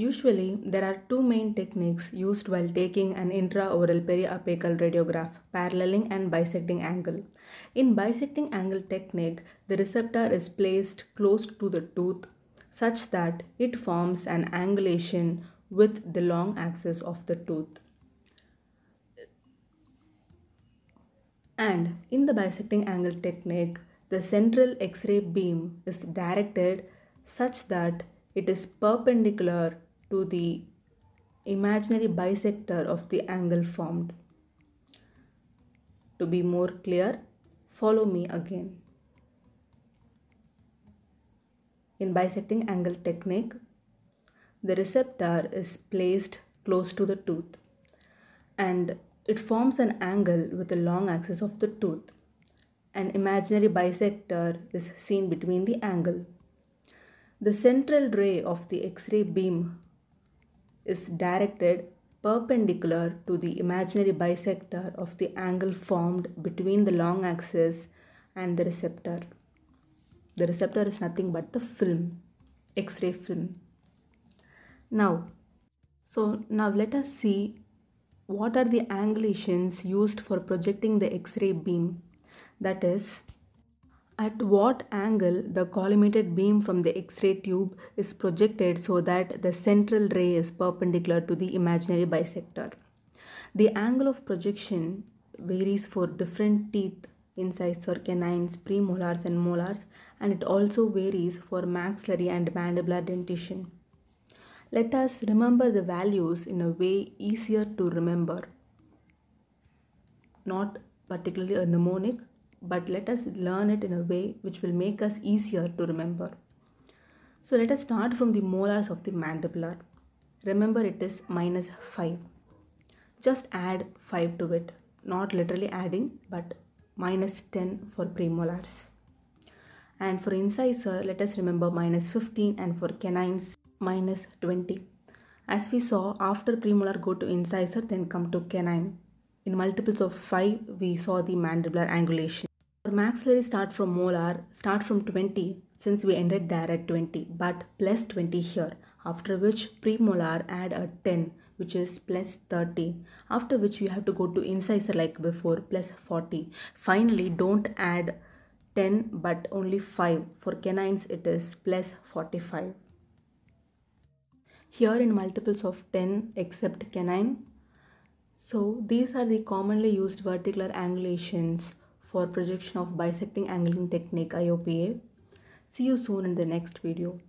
Usually, there are two main techniques used while taking an intraoral periapical radiograph, paralleling and bisecting angle. In bisecting angle technique, the receptor is placed close to the tooth such that it forms an angulation with the long axis of the tooth. And in the bisecting angle technique, the central X-ray beam is directed such that it is perpendicular to the imaginary bisector of the angle formed. To be more clear, follow me again. In bisecting angle technique, the receptor is placed close to the tooth and it forms an angle with the long axis of the tooth. An imaginary bisector is seen between the angle. The central ray of the X-ray beam is directed perpendicular to the imaginary bisector of the angle formed between the long axis and the receptor. The receptor is nothing but the film, X ray film. Now, so now let us see what are the angulations used for projecting the X ray beam. That is, at what angle the collimated beam from the X-ray tube is projected so that the central ray is perpendicular to the imaginary bisector. The angle of projection varies for different teeth incisor canines, premolars and molars and it also varies for maxillary and mandibular dentition. Let us remember the values in a way easier to remember, not particularly a mnemonic but let us learn it in a way which will make us easier to remember. So let us start from the molars of the mandibular. Remember it is minus 5. Just add 5 to it, not literally adding but minus 10 for premolars. And for incisor, let us remember minus 15 and for canines, minus 20. As we saw, after premolar go to incisor then come to canine. In multiples of 5, we saw the mandibular angulation maxillary start from molar, start from 20 since we ended there at 20 but plus 20 here after which premolar add a 10 which is plus 30 after which you have to go to incisor like before plus 40 finally don't add 10 but only 5 for canines it is plus 45 here in multiples of 10 except canine so these are the commonly used vertical angulations for projection of bisecting angling technique IOPA. See you soon in the next video.